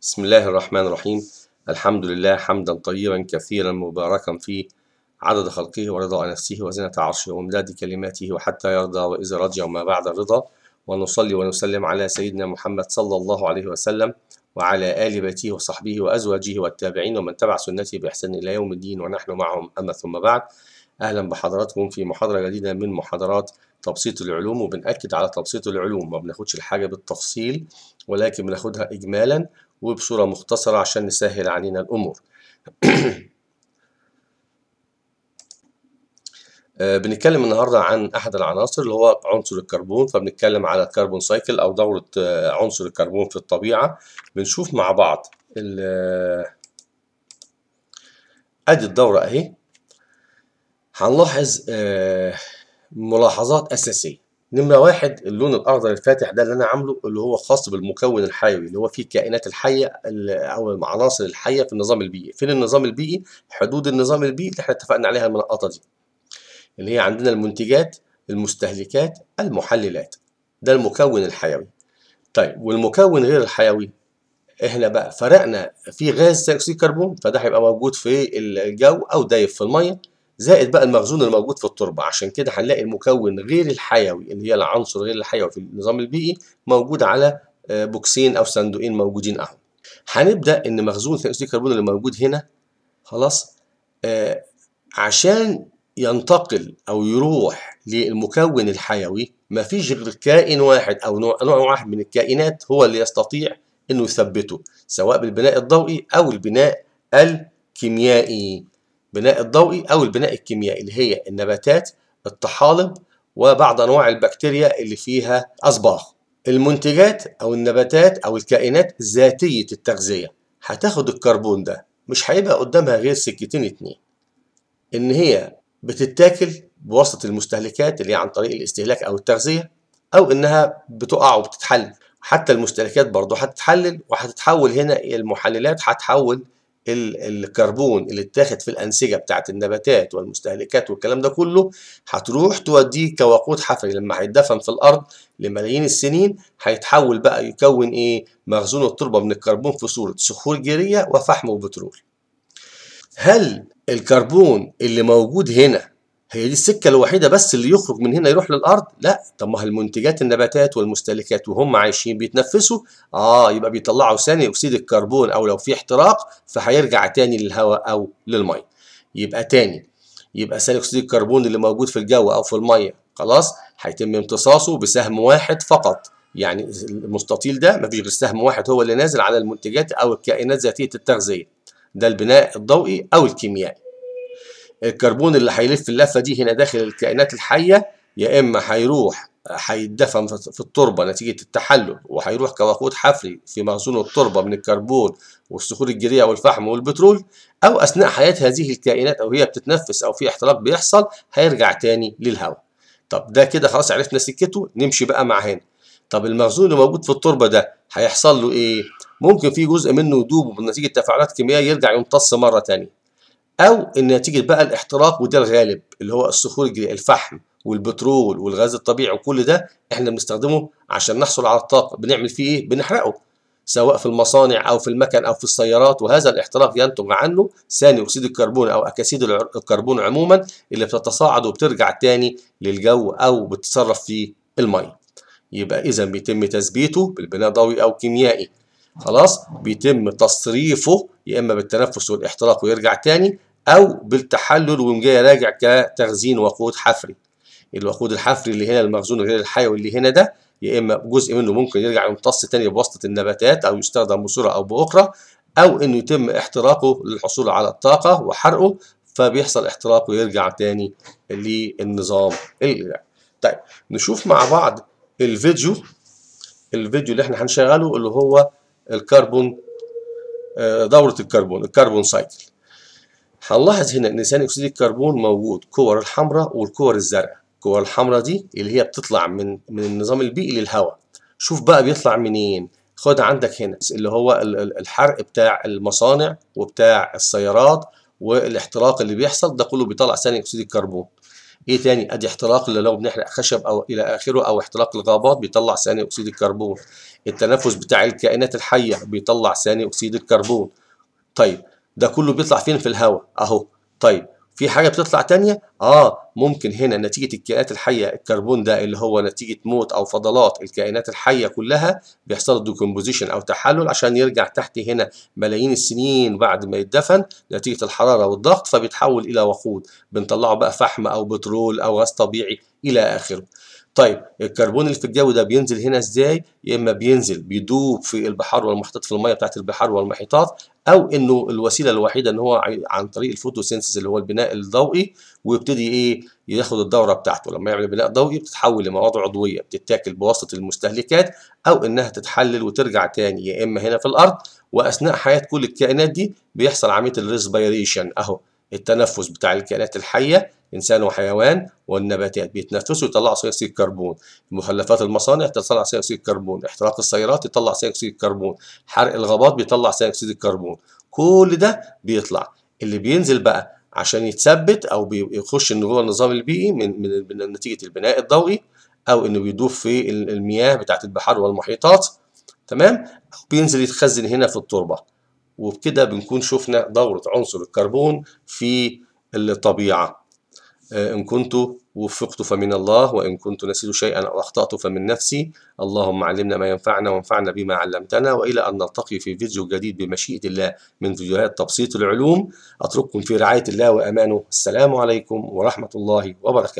بسم الله الرحمن الرحيم الحمد لله حمدا طيبا كثيرا مباركا فيه عدد خلقه ورضا نفسه وزنة عرشه وامداد كلماته وحتى يرضى وإذا رضي وما بعد الرضا ونصلي ونسلم على سيدنا محمد صلى الله عليه وسلم وعلى آل بيته وصحبه وأزواجه والتابعين ومن تبع سنته بإحسان إلى يوم الدين ونحن معهم أما ثم بعد أهلا بحضراتكم في محاضرة جديدة من محاضرات تبسيط العلوم وبنأكد على تبسيط العلوم ما بناخدش الحاجة بالتفصيل ولكن بناخدها إجمالا وبصورة مختصرة عشان نسهل علينا الأمور آه، بنتكلم النهاردة عن أحد العناصر اللي هو عنصر الكربون فبنتكلم على الكربون سايكل أو دورة آه، عنصر الكربون في الطبيعة بنشوف مع بعض آه، أدي الدورة أهي هنلاحظ ملاحظات أساسية نمرة واحد اللون الأخضر الفاتح ده اللي أنا عامله اللي هو خاص بالمكون الحيوي اللي هو فيه الكائنات الحية أو العناصر الحية في النظام البيئي، فين النظام البيئي؟ حدود النظام البيئي اللي إحنا اتفقنا عليها المنقطة دي. اللي هي عندنا المنتجات، المستهلكات، المحللات. ده المكون الحيوي. طيب والمكون غير الحيوي؟ إحنا بقى فرقنا في غاز ثاني أكسيد الكربون فده هيبقى موجود في الجو أو دايب في المية. زائد بقى المخزون الموجود في التربة عشان كده هنلاقي المكون غير الحيوي اللي هي العنصر غير الحيوي في النظام البيئي موجود على آه، بوكسين أو صندوقين موجودين أهو هنبدأ إن مخزون ثاني أكسيد الكربون اللي موجود هنا خلاص آه عشان ينتقل أو يروح للمكون الحيوي مفيش غير كائن واحد أو نوع, نوع واحد من الكائنات هو اللي يستطيع إنه يثبته سواء بالبناء الضوئي أو البناء الكيميائي البناء الضوئي أو البناء الكيميائي اللي هي النباتات الطحالب وبعض أنواع البكتيريا اللي فيها أصباغ المنتجات أو النباتات أو الكائنات ذاتية التغذية هتاخد الكربون ده مش هيبقى قدامها غير سكتين اتنين إن هي بتتاكل بواسطة المستهلكات اللي هي عن طريق الاستهلاك أو التغذية أو إنها بتقع وبتتحلل حتى المستهلكات برضه هتتحلل وهتتحول هنا الى المحللات هتحول الكربون اللي اتاخد في الانسجه بتاعت النباتات والمستهلكات والكلام ده كله هتروح توديه كوقود حفري لما هيتدفن في الارض لملايين السنين هيتحول بقى يكون ايه مخزون التربه من الكربون في صوره صخور جيريه وفحم وبترول هل الكربون اللي موجود هنا هي دي السكة الوحيدة بس اللي يخرج من هنا يروح للأرض؟ لا، طب ما المنتجات النباتات والمستهلكات وهم عايشين بيتنفسوا، آه يبقى بيطلعوا ثاني أكسيد الكربون أو لو في احتراق فهيرجع تاني للهواء أو للمية. يبقى تاني يبقى ثاني أكسيد الكربون اللي موجود في الجو أو في المية خلاص هيتم امتصاصه بسهم واحد فقط. يعني المستطيل ده مفيش غير سهم واحد هو اللي نازل على المنتجات أو الكائنات ذاتية التغذية. ده البناء الضوئي أو الكيميائي. الكربون اللي هيلف اللفه دي هنا داخل الكائنات الحيه يا اما هيروح هيتدفن في التربه نتيجه التحلل وهيروح كوقود حفري في مخزون التربه من الكربون والصخور الجيريه والفحم والبترول او اثناء حياه هذه الكائنات او هي بتتنفس او في احتراق بيحصل هيرجع تاني للهواء. طب ده كده خلاص عرفنا سكته نمشي بقى مع هنا. طب المخزون اللي موجود في التربه ده هيحصل له ايه؟ ممكن في جزء منه يدوب ونتيجه تفاعلات كيميائيه يرجع يمتص مره ثانيه. او نتيجه بقى الاحتراق وده الغالب اللي هو الصخور الجليديه الفحم والبترول والغاز الطبيعي وكل ده احنا بنستخدمه عشان نحصل على الطاقه بنعمل فيه ايه بنحرقه سواء في المصانع او في المكن او في السيارات وهذا الاحتراق ينتج عنه ثاني اكسيد الكربون او اكاسيد الكربون عموما اللي بتتصاعد وبترجع تاني للجو او بتتصرف في الميه يبقى اذا بيتم تثبيته بالبناء ضوئي او كيميائي خلاص بيتم تصريفه يا اما بالتنفس والاحتراق ويرجع تاني أو بالتحلل ويقوم جاي راجع كتخزين وقود حفري الوقود الحفري اللي هنا المخزون غير الحيوي اللي هنا ده يا إما جزء منه ممكن يرجع يمتص تاني بواسطة النباتات أو يستخدم بصورة أو بأخرى أو إنه يتم احتراقه للحصول على الطاقة وحرقه فبيحصل احتراق ويرجع تاني للنظام اللي طيب نشوف مع بعض الفيديو الفيديو اللي احنا هنشغله اللي هو الكربون آه، دورة الكربون الكربون سايكل هنلاحظ هنا ان ثاني اكسيد الكربون موجود كور الحمراء والكور الزرقاء الكور الحمراء دي اللي هي بتطلع من من النظام البيئي للهواء شوف بقى بيطلع منين خد عندك هنا اللي هو الحرق بتاع المصانع وبتاع السيارات والاحتراق اللي بيحصل ده كله بيطلع ثاني اكسيد الكربون ايه تاني ادي احتراق اللي لو بنحرق خشب او الى اخره او احتراق الغابات بيطلع ثاني اكسيد الكربون التنفس بتاع الكائنات الحيه بيطلع ثاني اكسيد الكربون طيب ده كله بيطلع فين في الهواء اهو طيب في حاجه بتطلع تانية اه ممكن هنا نتيجه الكائنات الحيه الكربون ده اللي هو نتيجه موت او فضلات الكائنات الحيه كلها بيحصل ديكومبوزيشن او تحلل عشان يرجع تحت هنا ملايين السنين بعد ما يتدفن نتيجه الحراره والضغط فبيتحول الى وقود بنطلعه بقى فحم او بترول او غاز طبيعي الى اخره طيب الكربون اللي في الجو ده بينزل هنا ازاي؟ يا اما بينزل بيدوب في البحار والمحيطات في الميه بتاعت البحار والمحيطات او انه الوسيله الوحيده ان هو عن طريق الفوتوسينثيز اللي هو البناء الضوئي ويبتدي ايه ياخد الدوره بتاعته لما يعمل بناء ضوئي بتتحول لمواد عضويه بتتاكل بواسطه المستهلكات او انها تتحلل وترجع تاني يا اما هنا في الارض واثناء حياه كل الكائنات دي بيحصل عمليه الريسبيريشن اهو التنفس بتاع الكائنات الحية إنسان وحيوان والنباتات بيتنفسوا يطلعوا ثاني أكسيد الكربون مخلفات المصانع تطلع ثاني أكسيد الكربون احتراق السيارات يطلع ثاني أكسيد الكربون حرق الغابات بيطلع ثاني أكسيد الكربون كل ده بيطلع اللي بينزل بقى عشان يتثبت او بيخش إن جوه النظام البيئي من, من نتيجه البناء الضوئي او انه بيدوب في المياه بتاعت البحار والمحيطات تمام بينزل يتخزن هنا في التربه وبكده بنكون شفنا دورة عنصر الكربون في الطبيعة آه، إن كنت وفقت فمن الله وإن كنت نسيت شيئا أو أخطأت فمن نفسي اللهم علمنا ما ينفعنا وانفعنا بما علمتنا وإلى أن نلتقي في فيديو جديد بمشيئة الله من فيديوهات تبسيط العلوم أترككم في رعاية الله وأمانه السلام عليكم ورحمة الله وبركاته